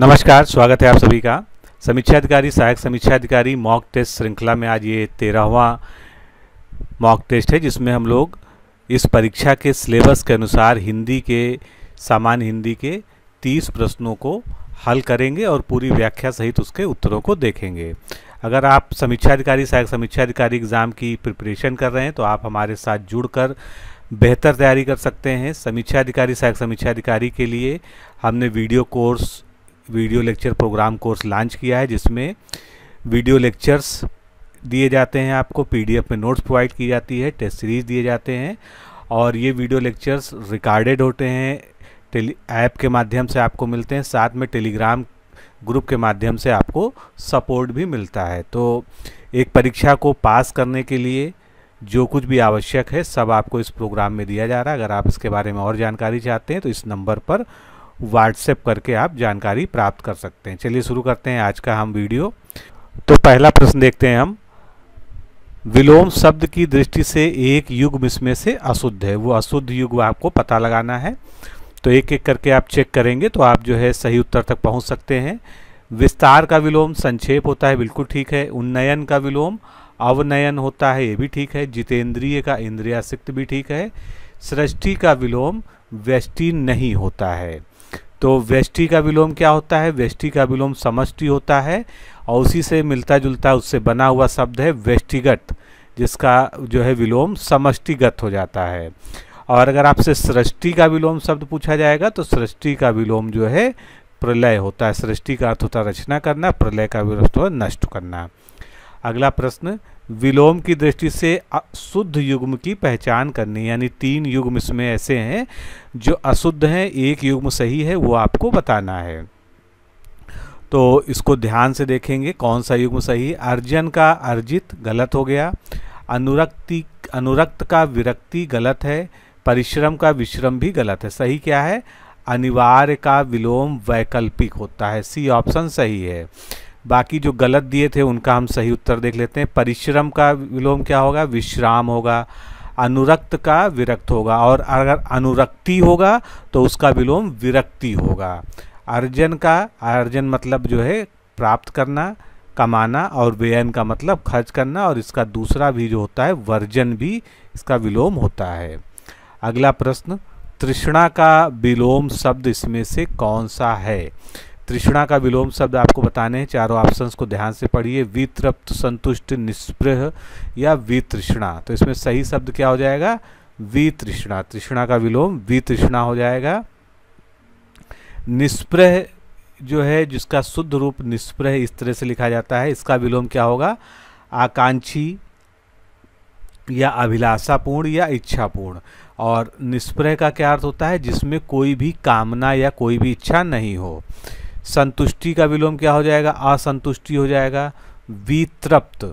नमस्कार स्वागत है आप सभी का समीक्षा अधिकारी सहायक समीक्षा अधिकारी मॉक टेस्ट श्रृंखला में आज ये तेरहवा मॉक टेस्ट है जिसमें हम लोग इस परीक्षा के सिलेबस के अनुसार हिंदी के सामान्य हिंदी के तीस प्रश्नों को हल करेंगे और पूरी व्याख्या सहित उसके उत्तरों को देखेंगे अगर आप समीक्षा अधिकारी सहायक समीक्षा अधिकारी एग्ज़ाम की प्रिपरेशन कर रहे हैं तो आप हमारे साथ जुड़कर बेहतर तैयारी कर सकते हैं समीक्षा अधिकारी सहायक समीक्षा अधिकारी के लिए हमने video course video lecture programme course launch किया है जिसमें वीडियो लेक्चर्स दिए जाते हैं आपको पीडीएफ में नोट्स प्रोवाइड की जाती है टेस्ट सीरीज दिए जाते हैं और ये वीडियो लेक्चर्स रिकॉर्डेड होते हैं टेली ऐप के माध्यम से आपको मिलते हैं साथ में टेलीग्राम ग्रुप के माध्यम से आपको सपोर्ट भी मिलता है तो एक परीक्षा को पास करने के लिए जो कुछ भी आवश्यक है सब आपको इस प्रोग्राम में दिया जा रहा है अगर आप इसके बारे में और जानकारी चाहते हैं तो इस नंबर पर व्हाट्सएप करके आप जानकारी प्राप्त कर सकते हैं चलिए शुरू करते हैं आज का हम वीडियो तो पहला प्रश्न देखते हैं हम विलोम शब्द की दृष्टि से एक युग इसमें से अशुद्ध है वो अशुद्ध युग आपको पता लगाना है तो एक एक करके आप चेक करेंगे तो आप जो है सही उत्तर तक पहुंच सकते हैं विस्तार का विलोम संक्षेप होता है बिल्कुल ठीक है उन्नयन का विलोम अवनयन होता है ये भी ठीक है जितेंद्रिय का इंद्रियासिक्त भी ठीक है सृष्टि का विलोम व्यष्टि नहीं होता है तो वेष्टि का विलोम क्या होता है वेष्टि का विलोम समष्टि होता है और उसी से मिलता जुलता उससे बना हुआ शब्द है वेष्टिगत जिसका जो है विलोम समष्टिगत हो जाता है और अगर आपसे सृष्टि का विलोम शब्द पूछा जाएगा तो सृष्टि का विलोम जो है प्रलय होता है सृष्टि का अर्थ होता है रचना करना प्रलय का विलोम होता है नष्ट करना अगला प्रश्न विलोम की दृष्टि से शुद्ध युग्म की पहचान करनी यानी तीन युग्म इसमें ऐसे हैं जो अशुद्ध हैं एक युग्म सही है वो आपको बताना है तो इसको ध्यान से देखेंगे कौन सा युग्म सही अर्जन का अर्जित गलत हो गया अनुरक्ति अनुरक्त का विरक्ति गलत है परिश्रम का विश्रम भी गलत है सही क्या है अनिवार्य का विलोम वैकल्पिक होता है सी ऑप्शन सही है बाकी जो गलत दिए थे उनका हम सही उत्तर देख लेते हैं परिश्रम का विलोम क्या होगा विश्राम होगा अनुरक्त का विरक्त होगा और अगर अनुरक्ति होगा तो उसका विलोम विरक्ति होगा अर्जन का अर्जन मतलब जो है प्राप्त करना कमाना और व्ययन का मतलब खर्च करना और इसका दूसरा भी जो होता है वर्जन भी इसका विलोम होता है अगला प्रश्न तृष्णा का विलोम शब्द इसमें से कौन सा है तृष्णा का विलोम शब्द आपको बताने हैं चारों ऑप्शंस को ध्यान से पढ़िए वितृप्त संतुष्ट निष्प्रह या वितृष्णा तो इसमें सही शब्द क्या हो जाएगा वितृष्णा तृष्णा का विलोम वितृष्णा हो जाएगा निष्प्रह जो है जिसका शुद्ध रूप निष्प्रह इस तरह से लिखा जाता है इसका विलोम क्या होगा आकांक्षी या अभिलाषापूर्ण या इच्छापूर्ण और निष्प्रह का क्या अर्थ होता है जिसमें कोई भी कामना या कोई भी इच्छा नहीं हो संतुष्टि का विलोम क्या हो जाएगा असंतुष्टि हो जाएगा वितृप्त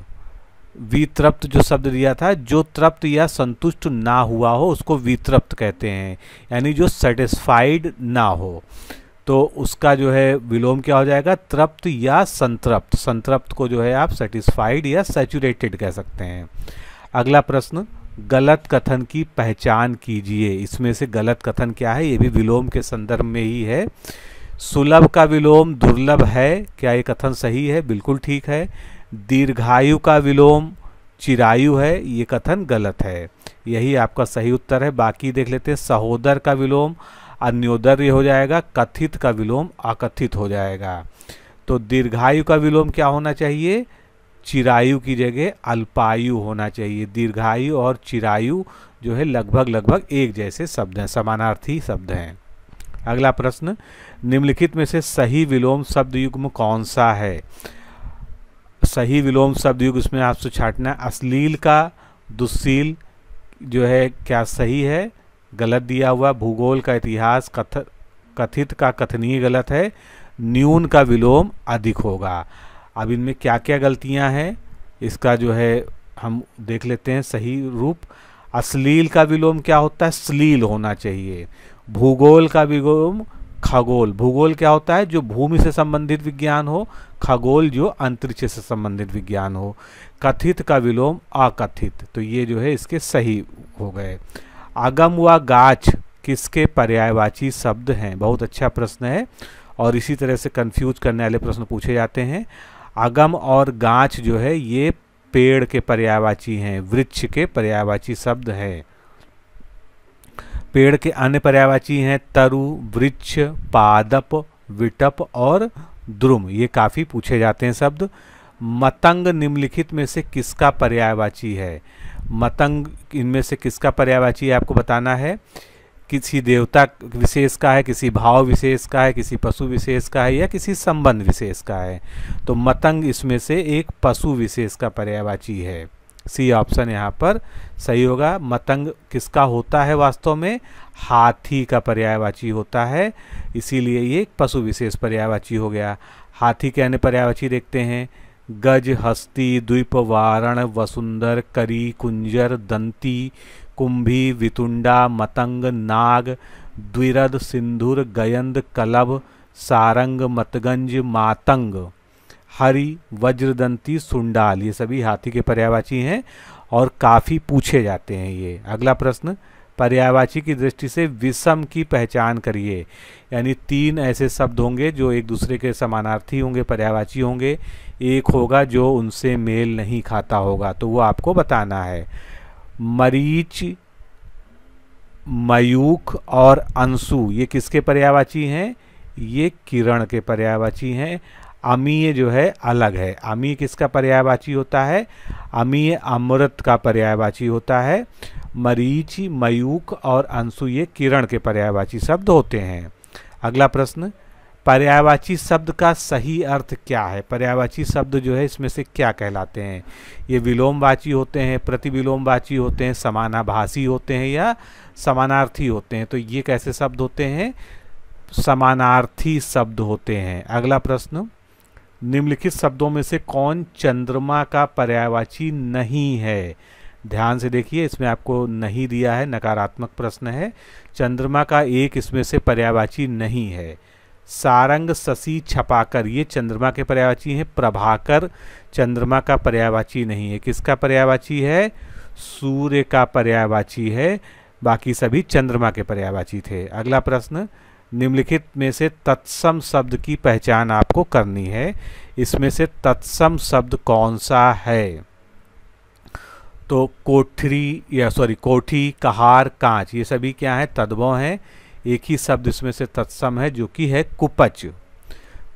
वितृप्त जो शब्द दिया था जो तृप्त या संतुष्ट ना हुआ हो उसको वितृप्त कहते हैं यानी जो सेटिस्फाइड ना हो तो उसका जो है विलोम क्या हो जाएगा तृप्त या संतृप्त संतृप्त को जो है आप सेटिस्फाइड या सेचुरेटेड कह सकते हैं अगला प्रश्न गलत कथन की पहचान कीजिए इसमें से गलत कथन क्या है ये भी विलोम के संदर्भ में ही है सुलभ का विलोम दुर्लभ है क्या ये कथन सही है बिल्कुल ठीक है दीर्घायु का विलोम चिरायु है ये कथन गलत है यही आपका सही उत्तर है बाकी देख लेते हैं सहोदर का विलोम ये हो जाएगा कथित का विलोम अकथित हो जाएगा तो दीर्घायु का विलोम क्या होना चाहिए चिरायु की जगह अल्पायु होना चाहिए दीर्घायु और चिरायु जो है लगभग लगभग एक जैसे शब्द हैं समानार्थी शब्द हैं अगला प्रश्न निम्नलिखित में से सही विलोम शब्द युग्म कौन सा है सही विलोम शब्द युग उसमें आपसे छाटना है अश्लील का दुशील जो है क्या सही है गलत दिया हुआ भूगोल का इतिहास कथ कथित का कथनीय गलत है न्यून का विलोम अधिक होगा अब इनमें क्या क्या गलतियां हैं इसका जो है हम देख लेते हैं सही रूप अश्लील का विलोम क्या होता है श्लील होना चाहिए भूगोल का भी खगोल भूगोल क्या होता है जो भूमि से संबंधित विज्ञान हो खगोल जो अंतरिक्ष से संबंधित विज्ञान हो कथित का विलोम अकथित तो ये जो है इसके सही हो गए आगम व गाछ किसके पर्यायवाची शब्द हैं बहुत अच्छा प्रश्न है और इसी तरह से कंफ्यूज करने वाले प्रश्न पूछे जाते हैं आगम और गाछ जो है ये पेड़ के पर्यायवाची हैं वृक्ष के पर्यायवाची शब्द हैं पेड़ के अन्य पर्यावाची हैं तरु वृक्ष पादप विटप और द्रुम ये काफ़ी पूछे जाते हैं शब्द मतंग निम्नलिखित में से किसका पर्यायवाची है मतंग इनमें से किसका पर्यायवाची है आपको बताना है किसी देवता विशेष का है किसी भाव विशेष का है किसी पशु विशेष का है या किसी संबंध विशेष का है तो मतंग इसमें से एक पशु विशेष का पर्यायवाची है सी ऑप्शन यहाँ पर सही होगा मतंग किसका होता है वास्तव में हाथी का पर्यायवाची होता है इसीलिए ये पशु विशेष पर्यायवाची हो गया हाथी के अन्य पर्यायवाची देखते हैं गज हस्ती द्वीप वारण वसुंदर करी कुंजर दंती कुंभी वितुंडा मतंग नाग द्विरद सिंधुर गयंद कलब सारंग मतगंज मातंग हरि वज्रदंती सुंडाल ये सभी हाथी के पर्यावाची हैं और काफ़ी पूछे जाते हैं ये अगला प्रश्न पर्यावाची की दृष्टि से विषम की पहचान करिए यानी तीन ऐसे शब्द होंगे जो एक दूसरे के समानार्थी होंगे पर्यावाची होंगे एक होगा जो उनसे मेल नहीं खाता होगा तो वो आपको बताना है मरीच मयूख और अंशु ये किसके पर्यावाची हैं ये किरण के पर्यावाची हैं अमीय जो है अलग है अमीय किसका पर्यायवाची होता है अमीय अमृत का पर्यायवाची होता है मरीचि मयूक और अंशु ये किरण के पर्यायवाची शब्द होते हैं अगला प्रश्न पर्यायवाची शब्द का सही अर्थ क्या है पर्यायवाची शब्द जो है इसमें से क्या कहलाते हैं ये विलोमवाची होते हैं प्रतिविलोमवाची होते हैं समानाभाषी होते हैं या समानार्थी होते हैं तो ये कैसे शब्द होते हैं समानार्थी शब्द होते हैं अगला प्रश्न निम्नलिखित शब्दों में से कौन चंद्रमा का पर्यायवाची नहीं है ध्यान से देखिए इसमें आपको नहीं दिया है नकारात्मक प्रश्न है चंद्रमा का एक इसमें से पर्यायवाची नहीं है सारंग शशि छपाकर ये चंद्रमा के पर्यायवाची हैं प्रभाकर चंद्रमा का पर्यायवाची नहीं है किसका पर्यायवाची है सूर्य का पर्यायवाची है बाकी सभी चंद्रमा के पर्यायवाची थे अगला प्रश्न निम्नलिखित में से तत्सम शब्द की पहचान आपको करनी है इसमें से तत्सम शब्द कौन सा है तो कोठरी या सॉरी कोठी कहार कांच ये सभी क्या है तद्भव हैं एक ही शब्द इसमें से तत्सम है जो कि है कुपच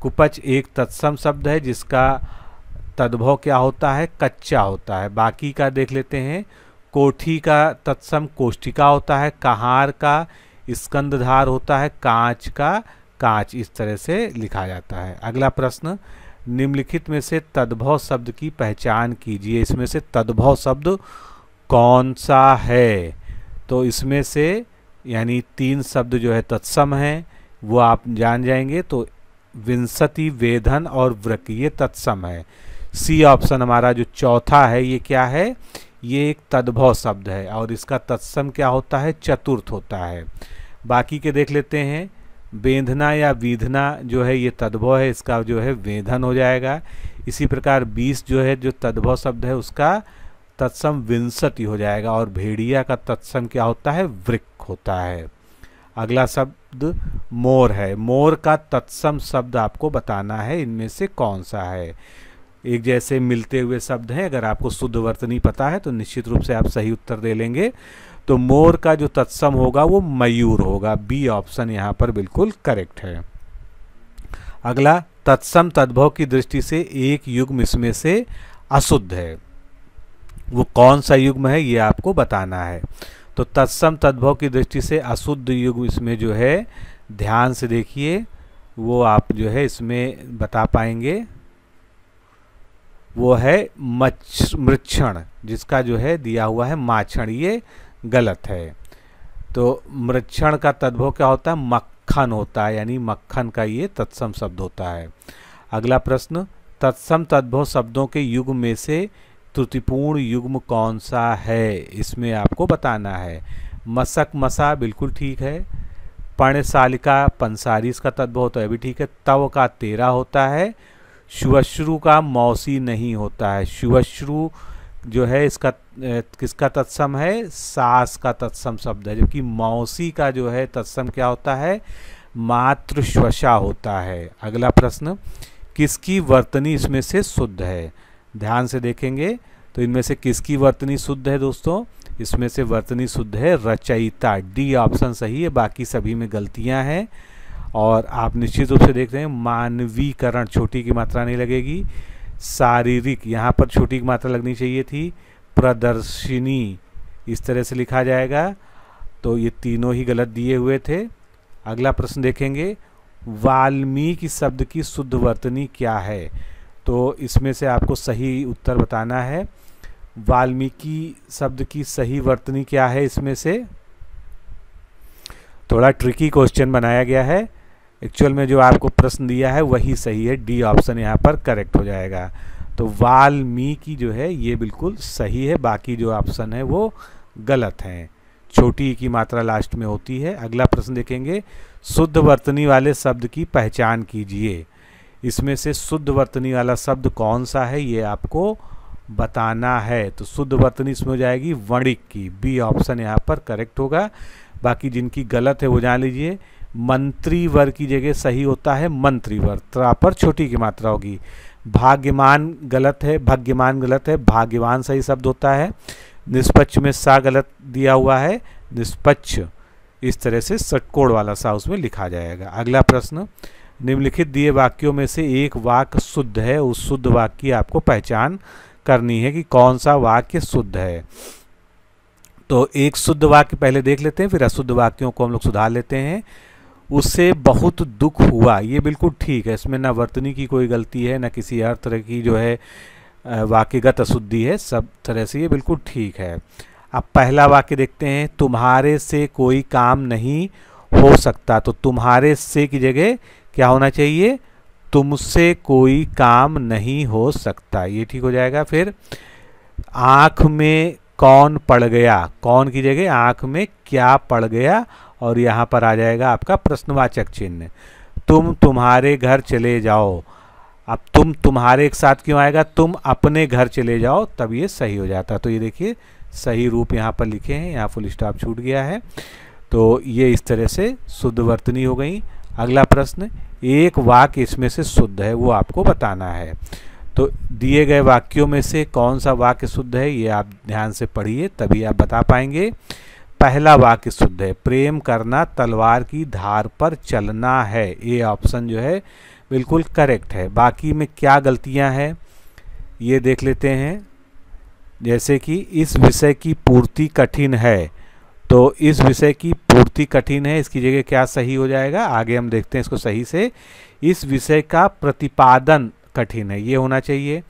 कुपच एक तत्सम शब्द है जिसका तद्भव क्या होता है कच्चा होता है बाकी का देख लेते हैं कोठी का तत्सम कोष्टिका होता है कहार का स्कंदधार होता है कांच का कांच इस तरह से लिखा जाता है अगला प्रश्न निम्नलिखित में से तद्भव शब्द की पहचान कीजिए इसमें से तद्भव शब्द कौन सा है तो इसमें से यानी तीन शब्द जो है तत्सम है वो आप जान जाएंगे तो विंसति वेधन और वृक ये तत्सम है सी ऑप्शन हमारा जो चौथा है ये क्या है ये एक तद्भव शब्द है और इसका तत्सम क्या होता है चतुर्थ होता है बाकी के देख लेते हैं बेंधना या वीधना जो है ये तद्भव है इसका जो है वेंधन हो जाएगा इसी प्रकार बीस जो है जो तद्भव शब्द है उसका तत्सम विंसति हो जाएगा और भेड़िया का तत्सम क्या होता है वृक्क होता है अगला शब्द मोर है मोर का तत्सम शब्द आपको बताना है इनमें से कौन सा है एक जैसे मिलते हुए शब्द हैं अगर आपको शुद्ध वर्तनी पता है तो निश्चित रूप से आप सही उत्तर दे लेंगे तो मोर का जो तत्सम होगा वो मयूर होगा बी ऑप्शन यहाँ पर बिल्कुल करेक्ट है अगला तत्सम तद्भव की दृष्टि से एक युग्म इसमें से अशुद्ध है वो कौन सा युग्म है ये आपको बताना है तो तत्सम तद्भव की दृष्टि से अशुद्ध युग इसमें जो है ध्यान से देखिए वो आप जो है इसमें बता पाएंगे वो है मच्छ मृक्षण जिसका जो है दिया हुआ है माछण ये गलत है तो मृक्षण का तद्भव क्या होता है मक्खन होता है यानी मक्खन का ये तत्सम शब्द होता है अगला प्रश्न तत्सम तद्भव शब्दों के युग में से त्रुटिपूर्ण युग्म कौन सा है इसमें आपको बताना है मसक मसा बिल्कुल ठीक है पर्णशालिका पंसारी इसका तद्भव होता तो है भी ठीक है तव का तेरा होता है शुअश्रु का मौसी नहीं होता है शुअश्रु जो है इसका किसका तत्सम है सास का तत्सम शब्द है जबकि मौसी का जो है तत्सम क्या होता है मातृश्वसा होता है अगला प्रश्न किसकी वर्तनी इसमें से शुद्ध है ध्यान से देखेंगे तो इनमें से किसकी वर्तनी शुद्ध है दोस्तों इसमें से वर्तनी शुद्ध है रचयिता डी ऑप्शन सही है बाकी सभी में गलतियां हैं और आप निश्चित रूप से देख रहे हैं मानवीकरण छोटी की मात्रा नहीं लगेगी शारीरिक यहाँ पर छोटी मात्रा लगनी चाहिए थी प्रदर्शनी इस तरह से लिखा जाएगा तो ये तीनों ही गलत दिए हुए थे अगला प्रश्न देखेंगे वाल्मीकि शब्द की शुद्ध वर्तनी क्या है तो इसमें से आपको सही उत्तर बताना है वाल्मीकि शब्द की सही वर्तनी क्या है इसमें से थोड़ा ट्रिकी क्वेश्चन बनाया गया है एक्चुअल में जो आपको प्रश्न दिया है वही सही है डी ऑप्शन यहाँ पर करेक्ट हो जाएगा तो वाल्मीकि जो है ये बिल्कुल सही है बाकी जो ऑप्शन है वो गलत हैं छोटी की मात्रा लास्ट में होती है अगला प्रश्न देखेंगे शुद्ध वर्तनी वाले शब्द की पहचान कीजिए इसमें से शुद्ध वर्तनी वाला शब्द कौन सा है ये आपको बताना है तो शुद्ध वर्तनी इसमें हो जाएगी वणिक की बी ऑप्शन यहाँ पर करेक्ट होगा बाकी जिनकी गलत है वो जान लीजिए मंत्रीवर की जगह सही होता है वर त्रा पर छोटी की मात्रा होगी भाग्यमान गलत है भाग्यमान गलत है भाग्यवान सही शब्द होता है निष्पक्ष में सा गलत दिया हुआ है निष्पक्ष इस तरह से सटकोड़ वाला सा उसमें लिखा जाएगा अगला प्रश्न निम्नलिखित दिए वाक्यों में से एक वाक्य शुद्ध है उस शुद्ध वाक्य की आपको पहचान करनी है कि कौन सा वाक्य शुद्ध है तो एक शुद्ध वाक्य पहले देख लेते हैं फिर अशुद्ध वाक्यों को हम लोग सुधार लेते हैं उसे बहुत दुख हुआ ये बिल्कुल ठीक है इसमें ना वर्तनी की कोई गलती है ना किसी हर तरह की जो है वाक्यगत अशुद्धि है सब तरह से ये बिल्कुल ठीक है अब पहला वाक्य देखते हैं तुम्हारे से कोई काम नहीं हो सकता तो तुम्हारे से की जगह क्या होना चाहिए तुमसे कोई काम नहीं हो सकता ये ठीक हो जाएगा फिर आँख में कौन पड़ गया कौन की जगह आँख में क्या पड़ गया और यहाँ पर आ जाएगा आपका प्रश्नवाचक चिन्ह तुम तुम्हारे घर चले जाओ अब तुम तुम्हारे एक साथ क्यों आएगा तुम अपने घर चले जाओ तब ये सही हो जाता तो ये देखिए सही रूप यहाँ पर लिखे हैं यहाँ फुल स्टॉप छूट गया है तो ये इस तरह से शुद्ध वर्तनी हो गई अगला प्रश्न एक वाक्य इसमें से शुद्ध है वो आपको बताना है तो दिए गए वाक्यों में से कौन सा वाक्य शुद्ध है ये आप ध्यान से पढ़िए तभी आप बता पाएंगे पहला वाक्य शुद्ध है प्रेम करना तलवार की धार पर चलना है ये ऑप्शन जो है बिल्कुल करेक्ट है बाकी में क्या गलतियां हैं ये देख लेते हैं जैसे कि इस विषय की पूर्ति कठिन है तो इस विषय की पूर्ति कठिन है इसकी जगह क्या सही हो जाएगा आगे हम देखते हैं इसको सही से इस विषय का प्रतिपादन कठिन है ये होना चाहिए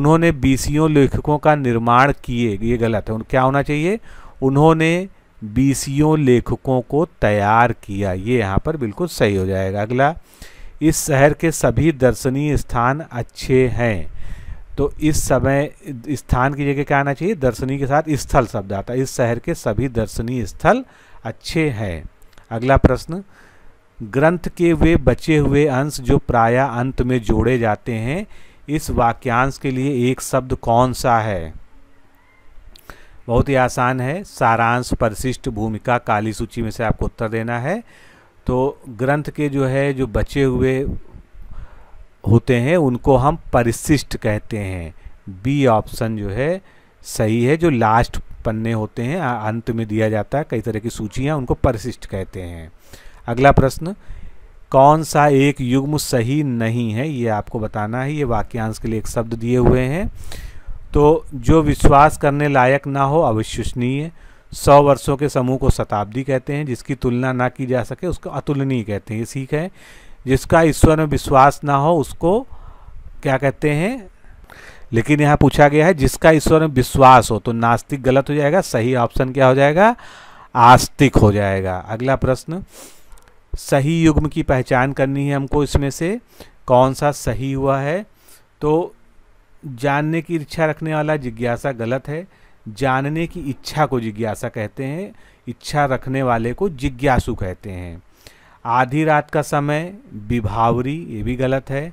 उन्होंने बीसियों लेखकों का निर्माण किए ये गलत है क्या होना चाहिए उन्होंने बीसियों लेखकों को तैयार किया ये यहाँ पर बिल्कुल सही हो जाएगा अगला इस शहर के सभी दर्शनीय स्थान अच्छे हैं तो इस समय स्थान की जगह क्या आना चाहिए दर्शनीय के साथ स्थल शब्द आता है इस शहर के सभी दर्शनीय स्थल अच्छे हैं अगला प्रश्न ग्रंथ के वे बचे हुए अंश जो प्राय अंत में जोड़े जाते हैं इस वाक्यांश के लिए एक शब्द कौन सा है बहुत ही आसान है सारांश परिशिष्ट भूमिका काली सूची में से आपको उत्तर देना है तो ग्रंथ के जो है जो बचे हुए होते हैं उनको हम परिशिष्ट कहते हैं बी ऑप्शन जो है सही है जो लास्ट पन्ने होते हैं अंत में दिया जाता है कई तरह की सूचियाँ उनको परिशिष्ट कहते हैं अगला प्रश्न कौन सा एक युग्म सही नहीं है ये आपको बताना है ये वाक्यांश के लिए एक शब्द दिए हुए हैं तो जो विश्वास करने लायक ना हो अविश्वसनीय सौ वर्षों के समूह को शताब्दी कहते हैं जिसकी तुलना ना की जा सके उसको अतुलनीय कहते हैं ये सीख है जिसका ईश्वर में विश्वास ना हो उसको क्या कहते हैं लेकिन यहाँ पूछा गया है जिसका ईश्वर में विश्वास हो तो नास्तिक गलत हो जाएगा सही ऑप्शन क्या हो जाएगा आस्तिक हो जाएगा अगला प्रश्न सही युग्म की पहचान करनी है हमको इसमें से कौन सा सही हुआ है तो जानने की इच्छा रखने वाला जिज्ञासा गलत है जानने की इच्छा को जिज्ञासा कहते हैं इच्छा रखने वाले को जिज्ञासु कहते हैं आधी रात का समय विभावरी ये भी गलत है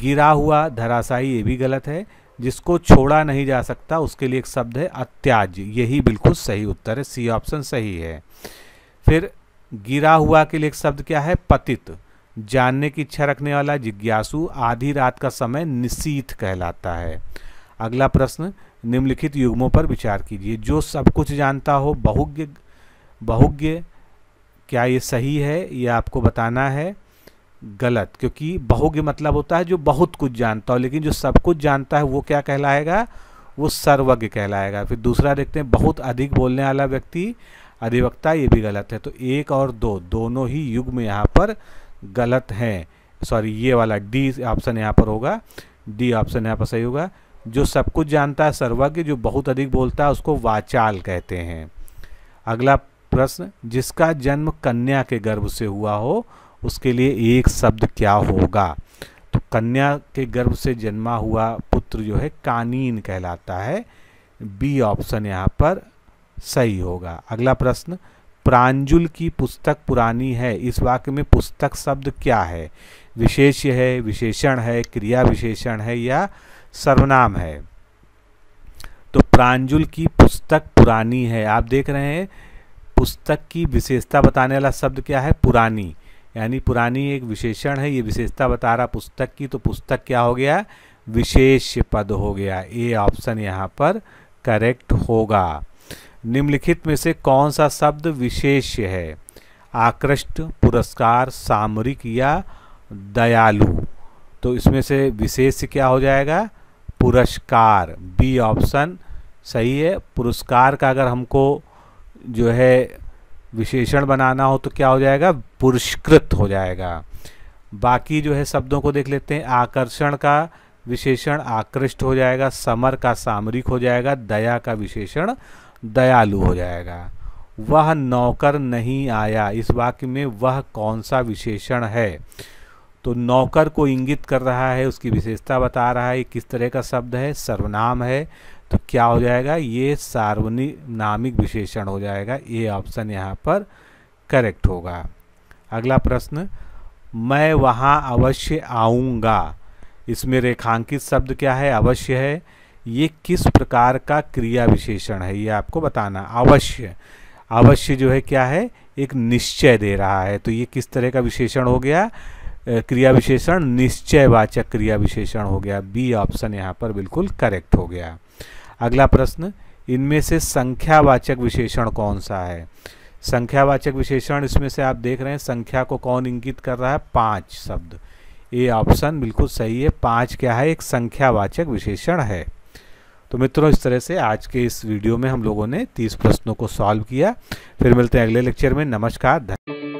गिरा हुआ धराशाई ये भी गलत है जिसको छोड़ा नहीं जा सकता उसके लिए एक शब्द है अत्याज यही बिल्कुल सही उत्तर है सी ऑप्शन सही है फिर गिरा हुआ के लिए एक शब्द क्या है पतित जानने की इच्छा रखने वाला जिज्ञासु आधी रात का समय निशीत कहलाता है अगला प्रश्न निम्नलिखित युग्मों पर विचार कीजिए जो सब कुछ जानता हो बहुज्ञ बहुज्ञ क्या ये सही है ये आपको बताना है गलत क्योंकि बहुज्ञ मतलब होता है जो बहुत कुछ जानता हो लेकिन जो सब कुछ जानता है वो क्या कहलाएगा वो सर्वज्ञ कहलाएगा फिर दूसरा देखते हैं बहुत अधिक बोलने वाला व्यक्ति अधिवक्ता ये भी गलत है तो एक और दो दोनों ही युग में यहाँ पर गलत हैं सॉरी ये वाला डी ऑप्शन यहाँ पर होगा डी ऑप्शन यहाँ पर सही होगा जो सब कुछ जानता है सर्वज्ञ जो बहुत अधिक बोलता है उसको वाचाल कहते हैं अगला प्रश्न जिसका जन्म कन्या के गर्भ से हुआ हो उसके लिए एक शब्द क्या होगा तो कन्या के गर्भ से जन्मा हुआ पुत्र जो है कानीन कहलाता है बी ऑप्शन यहाँ पर सही होगा अगला प्रश्न प्रांजुल की पुस्तक पुरानी है इस वाक्य में पुस्तक शब्द क्या है विशेष है विशेषण है क्रिया विशेषण है या सर्वनाम है तो प्रांजुल की पुस्तक पुरानी है आप देख रहे हैं पुस्तक की विशेषता बताने वाला शब्द क्या है पुरानी यानी पुरानी एक विशेषण है ये विशेषता बता रहा पुस्तक की तो पुस्तक क्या हो गया विशेष पद हो गया ये ऑप्शन यहाँ पर करेक्ट होगा निम्नलिखित में से कौन सा शब्द विशेष है आकृष्ट पुरस्कार सामरिक या दयालु तो इसमें से विशेष क्या हो जाएगा पुरस्कार बी ऑप्शन सही है पुरस्कार का अगर हमको जो है विशेषण बनाना हो तो क्या हो जाएगा पुरस्कृत हो जाएगा बाकी जो है शब्दों को देख लेते हैं आकर्षण का विशेषण आकृष्ट हो जाएगा समर का सामरिक हो जाएगा दया का विशेषण दयालु हो जाएगा वह नौकर नहीं आया इस वाक्य में वह कौन सा विशेषण है तो नौकर को इंगित कर रहा है उसकी विशेषता बता रहा है किस तरह का शब्द है सर्वनाम है तो क्या हो जाएगा ये सार्वनिक नामिक विशेषण हो जाएगा ये ऑप्शन यहाँ पर करेक्ट होगा अगला प्रश्न मैं वहाँ अवश्य आऊँगा इसमें रेखांकित शब्द क्या है अवश्य है ये किस प्रकार का क्रिया विशेषण है ये आपको बताना अवश्य अवश्य जो है क्या है एक निश्चय दे रहा है तो ये किस तरह का विशेषण हो गया क्रिया विशेषण निश्चयवाचक क्रिया विशेषण हो गया बी ऑप्शन यहाँ पर बिल्कुल करेक्ट हो गया अगला प्रश्न इनमें से संख्यावाचक विशेषण कौन सा है संख्यावाचक विशेषण इसमें से आप देख रहे हैं संख्या को कौन इंगित कर रहा है पाँच शब्द ए ऑप्शन बिल्कुल सही है पाँच क्या है एक संख्यावाचक विशेषण है तो मित्रों इस तरह से आज के इस वीडियो में हम लोगों ने तीस प्रश्नों को सॉल्व किया फिर मिलते हैं अगले लेक्चर में नमस्कार धन्यवाद